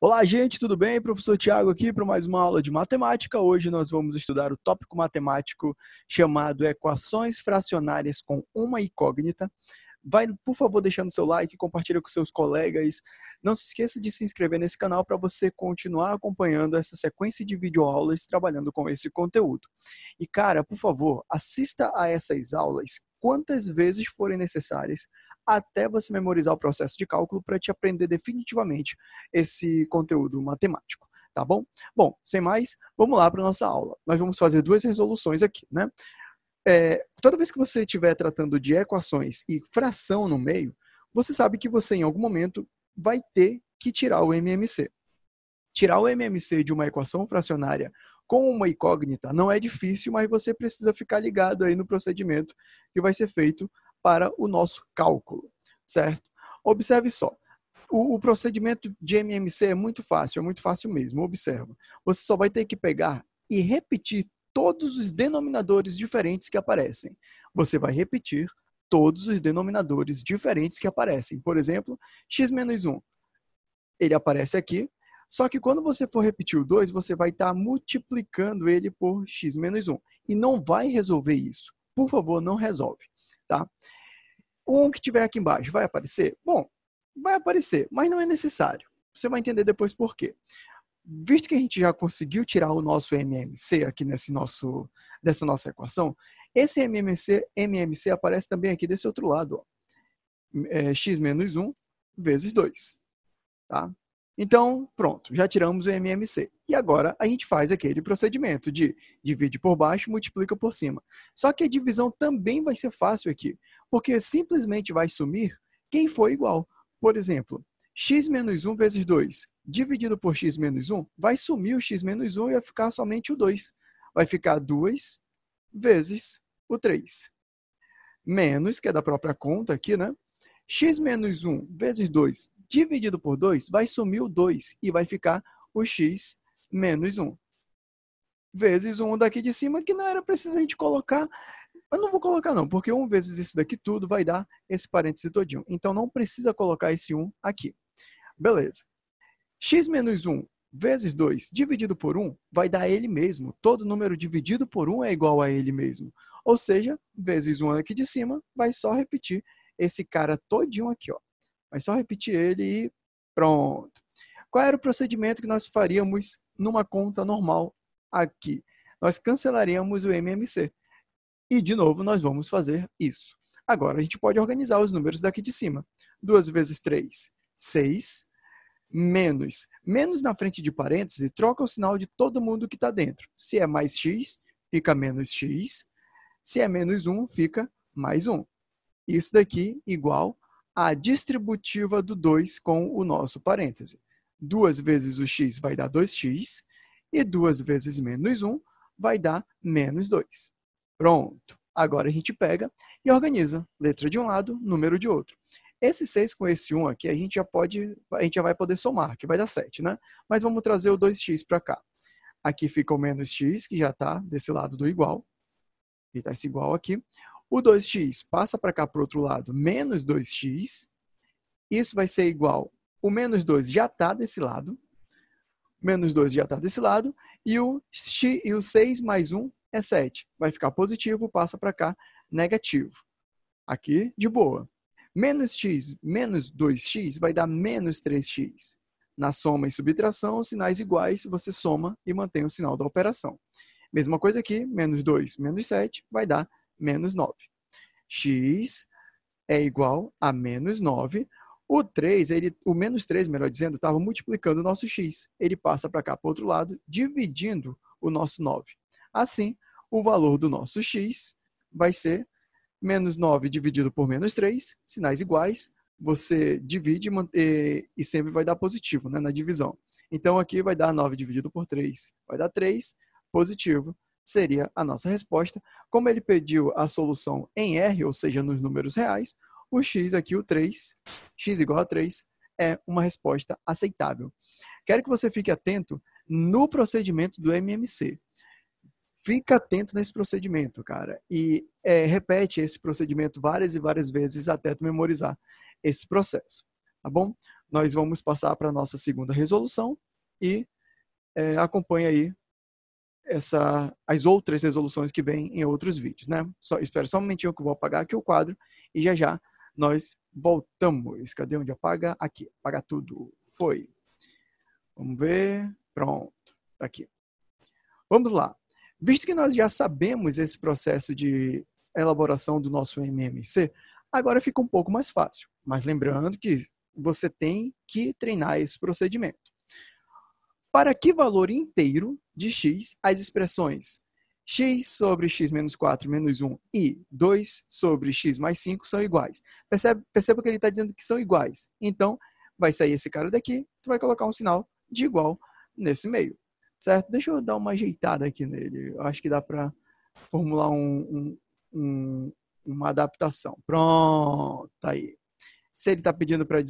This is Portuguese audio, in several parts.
Olá, gente, tudo bem? Professor Tiago aqui para mais uma aula de matemática. Hoje nós vamos estudar o tópico matemático chamado equações fracionárias com uma incógnita. Vai, por favor, deixando seu like, compartilha com seus colegas. Não se esqueça de se inscrever nesse canal para você continuar acompanhando essa sequência de videoaulas trabalhando com esse conteúdo. E cara, por favor, assista a essas aulas quantas vezes forem necessárias até você memorizar o processo de cálculo para te aprender definitivamente esse conteúdo matemático tá bom? Bom, sem mais, vamos lá para nossa aula. Nós vamos fazer duas resoluções aqui, né? É, toda vez que você estiver tratando de equações e fração no meio, você sabe que você, em algum momento, vai ter que tirar o MMC. Tirar o MMC de uma equação fracionária com uma incógnita não é difícil, mas você precisa ficar ligado aí no procedimento que vai ser feito para o nosso cálculo, certo? Observe só. O, o, procedimento de MMC é muito fácil, é muito fácil mesmo. Observa. Você só vai ter que pegar e repetir todos os denominadores diferentes que aparecem. Você vai repetir todos os denominadores diferentes que aparecem. Por exemplo, x menos 1. Ele aparece aqui. Só que quando você for repetir o 2, você vai estar tá multiplicando ele por x menos 1. E não vai resolver isso. Por favor, não resolve. Tá? Um que tiver aqui embaixo vai aparecer? Bom, vai aparecer, mas não é necessário. Você vai entender depois por quê. Visto que a gente já conseguiu tirar o nosso MMC aqui nesse nosso, dessa nossa equação, esse MMC, MMC aparece também aqui desse outro lado. Ó. É, x menos 1 vezes 2. Tá? Então, pronto, já tiramos o MMC agora a gente faz aquele procedimento de divide por baixo, multiplica por cima. Só que a divisão também vai ser fácil aqui, porque simplesmente vai sumir quem foi igual. Por exemplo, x menos 1 vezes 2 dividido por x menos 1, vai sumir o x menos 1 e vai ficar somente o 2. Vai ficar 2 vezes o 3. Menos, que é da própria conta aqui, né? x menos 1 vezes 2 dividido por 2 vai sumir o 2 e vai ficar o x menos 1. Vezes 1 daqui de cima, que não era preciso a gente colocar. Eu não vou colocar não, porque 1 vezes isso daqui tudo vai dar esse parêntese todinho. Então, não precisa colocar esse 1 aqui. Beleza. x menos 1 vezes 2 dividido por 1 vai dar ele mesmo. Todo número dividido por 1 é igual a ele mesmo. Ou seja, vezes 1 aqui de cima, vai só repetir esse cara todinho aqui. Ó. Vai só repetir ele e pronto. Qual era o procedimento que nós faríamos numa conta normal aqui. Nós cancelaremos o MMC. E, de novo, nós vamos fazer isso. Agora, a gente pode organizar os números daqui de cima. 2 vezes 3, 6. Menos. Menos na frente de parênteses troca o sinal de todo mundo que está dentro. Se é mais x, fica menos x. Se é menos 1, fica mais 1. Isso daqui igual à distributiva do 2 com o nosso parêntese. 2 vezes o x vai dar 2x, e 2 vezes menos 1 vai dar menos 2. Pronto. Agora a gente pega e organiza letra de um lado, número de outro. Esse 6 com esse 1 aqui, a gente já pode, a gente já vai poder somar, que vai dar 7, né? Mas vamos trazer o 2x para cá. Aqui fica o menos x, que já está desse lado do igual. E está esse igual aqui. O 2x passa para cá para o outro lado, menos 2x. Isso vai ser igual o menos 2 já está desse lado, menos 2 já está desse lado, e o, x, e o 6 mais 1 é 7. Vai ficar positivo, passa para cá, negativo. Aqui, de boa. Menos x menos 2x vai dar menos 3x. Na soma e subtração, sinais iguais, você soma e mantém o sinal da operação. Mesma coisa aqui, menos 2 menos 7 vai dar menos 9. x é igual a menos 9 o 3, ele, o menos 3, melhor dizendo, estava multiplicando o nosso x. Ele passa para cá para o outro lado, dividindo o nosso 9. Assim, o valor do nosso x vai ser menos 9 dividido por menos 3, sinais iguais, você divide e, e sempre vai dar positivo né, na divisão. Então, aqui vai dar 9 dividido por 3, vai dar 3, positivo, seria a nossa resposta. Como ele pediu a solução em R, ou seja, nos números reais, o x aqui, o 3, x igual a 3, é uma resposta aceitável. Quero que você fique atento no procedimento do MMC. Fica atento nesse procedimento, cara. E é, repete esse procedimento várias e várias vezes até tu memorizar esse processo. Tá bom? Nós vamos passar para a nossa segunda resolução e é, acompanhe aí essa, as outras resoluções que vem em outros vídeos, né? Só, espero só um momentinho que eu vou apagar aqui o quadro e já já nós voltamos. Cadê onde apaga? Aqui, apaga tudo. Foi. Vamos ver. Pronto, tá aqui. Vamos lá. Visto que nós já sabemos esse processo de elaboração do nosso MMC, agora fica um pouco mais fácil. Mas lembrando que você tem que treinar esse procedimento. Para que valor inteiro de x as expressões x sobre x menos 4 menos 1 e 2 sobre x mais 5 são iguais. Percebe, perceba que ele está dizendo que são iguais. Então, vai sair esse cara daqui, tu vai colocar um sinal de igual nesse meio. Certo? Deixa eu dar uma ajeitada aqui nele. Eu acho que dá para formular um, um, um, uma adaptação. Pronto, tá aí. Se ele está pedindo para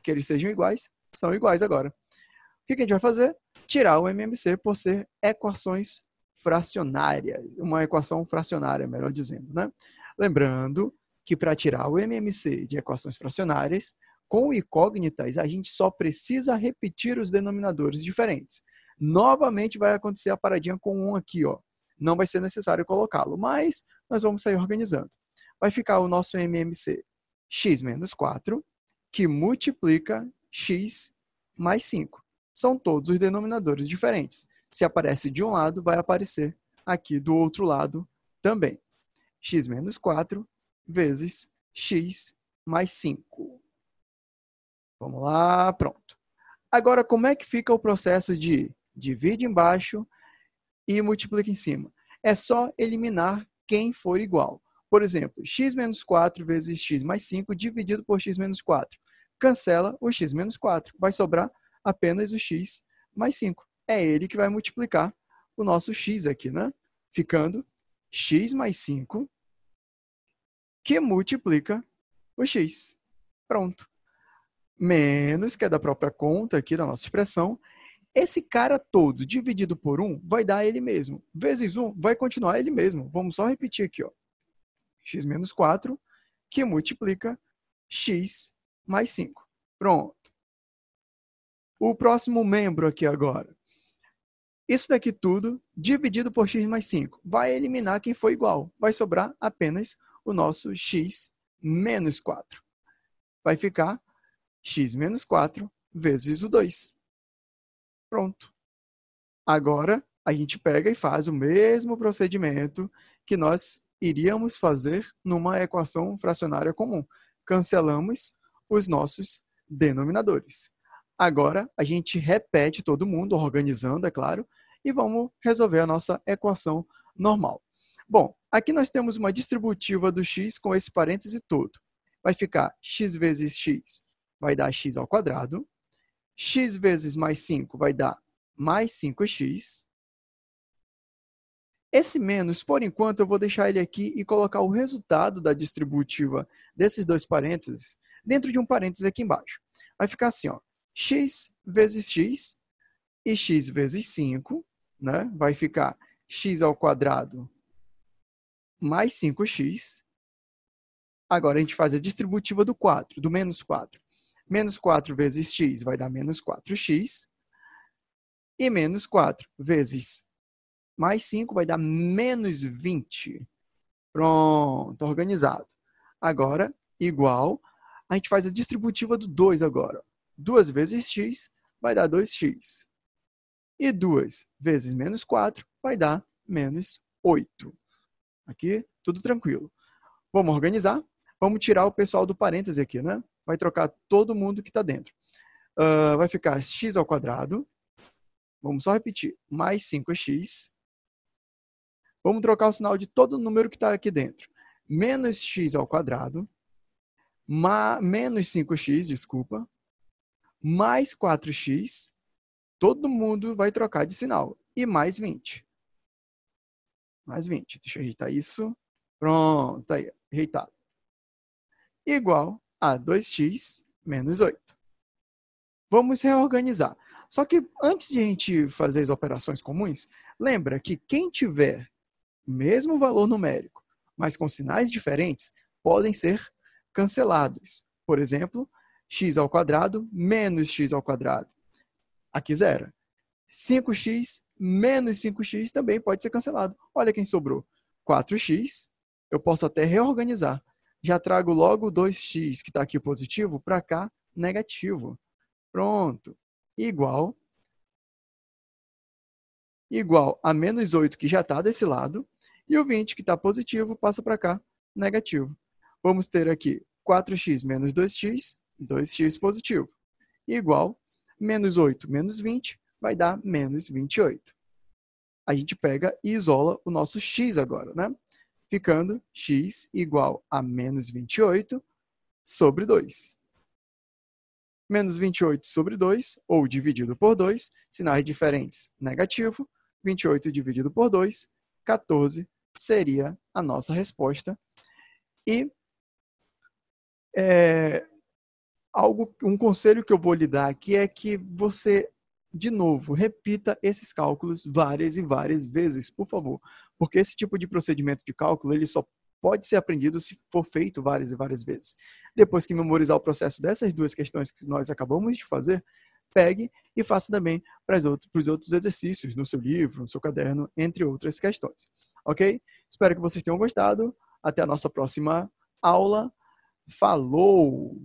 que eles sejam iguais, são iguais agora. O que a gente vai fazer? Tirar o MMC por ser equações fracionária, uma equação fracionária, melhor dizendo, né? Lembrando que para tirar o MMC de equações fracionárias, com incógnitas, a gente só precisa repetir os denominadores diferentes. Novamente vai acontecer a paradinha com um aqui, ó. Não vai ser necessário colocá-lo, mas nós vamos sair organizando. Vai ficar o nosso MMC x menos 4, que multiplica x mais 5. São todos os denominadores diferentes. Se aparece de um lado, vai aparecer aqui do outro lado também. x menos 4 vezes x mais 5. Vamos lá, pronto. Agora, como é que fica o processo de divide embaixo e multiplica em cima? É só eliminar quem for igual. Por exemplo, x menos 4 vezes x mais 5 dividido por x menos 4. Cancela o x menos 4. Vai sobrar apenas o x mais 5 é ele que vai multiplicar o nosso x aqui, né? Ficando x mais 5, que multiplica o x. Pronto. Menos, que é da própria conta aqui da nossa expressão, esse cara todo dividido por 1 um, vai dar ele mesmo. Vezes 1 um, vai continuar ele mesmo. Vamos só repetir aqui, ó. x menos 4, que multiplica x mais 5. Pronto. O próximo membro aqui agora. Isso daqui tudo dividido por x mais 5 vai eliminar quem for igual. Vai sobrar apenas o nosso x menos 4. Vai ficar x menos 4 vezes o 2. Pronto. Agora, a gente pega e faz o mesmo procedimento que nós iríamos fazer numa equação fracionária comum. Cancelamos os nossos denominadores. Agora a gente repete todo mundo, organizando, é claro, e vamos resolver a nossa equação normal. Bom, aqui nós temos uma distributiva do x com esse parêntese todo. Vai ficar x vezes x vai dar x ao quadrado, x vezes mais 5 vai dar mais 5x. Esse menos, por enquanto, eu vou deixar ele aqui e colocar o resultado da distributiva desses dois parênteses dentro de um parênteses aqui embaixo. Vai ficar assim, ó x vezes x, e x vezes 5, né? vai ficar x ao quadrado mais 5x. Agora a gente faz a distributiva do 4, do menos 4. Menos 4 vezes x vai dar menos 4x. E menos 4 vezes mais 5 vai dar menos 20. Pronto, organizado. Agora, igual, a gente faz a distributiva do 2 agora. 2 vezes x vai dar 2x. E 2 vezes menos 4 vai dar menos 8. Aqui, tudo tranquilo. Vamos organizar. Vamos tirar o pessoal do parêntese aqui, né? Vai trocar todo mundo que está dentro. Uh, vai ficar x ao quadrado. Vamos só repetir. Mais 5x. Vamos trocar o sinal de todo número que está aqui dentro. Menos x ao quadrado. Ma menos 5x, desculpa mais 4x, todo mundo vai trocar de sinal. E mais 20. Mais 20. Deixa eu ajeitar isso. Pronto, está aí, ajeitado. Igual a 2x menos 8. Vamos reorganizar. Só que antes de a gente fazer as operações comuns, lembra que quem tiver mesmo valor numérico, mas com sinais diferentes, podem ser cancelados. Por exemplo, x ao quadrado menos x ao quadrado. Aqui zero. 5x menos 5x também pode ser cancelado. Olha quem sobrou. 4x, eu posso até reorganizar. Já trago logo 2x, que está aqui positivo, para cá negativo. Pronto. Igual. Igual a menos 8, que já está desse lado. E o 20, que está positivo, passa para cá negativo. Vamos ter aqui 4x menos 2x, 2x positivo, igual menos 8 menos 20 vai dar menos 28. A gente pega e isola o nosso x agora, né? Ficando x igual a menos 28 sobre 2. Menos 28 sobre 2, ou dividido por 2, sinais diferentes, negativo. 28 dividido por 2, 14 seria a nossa resposta. E é, algo, um conselho que eu vou lhe dar aqui é que você, de novo, repita esses cálculos várias e várias vezes, por favor, porque esse tipo de procedimento de cálculo ele só pode ser aprendido se for feito várias e várias vezes. Depois que memorizar o processo dessas duas questões que nós acabamos de fazer, pegue e faça também para os outros, outros exercícios no seu livro, no seu caderno, entre outras questões. Ok? Espero que vocês tenham gostado. Até a nossa próxima aula. Falou!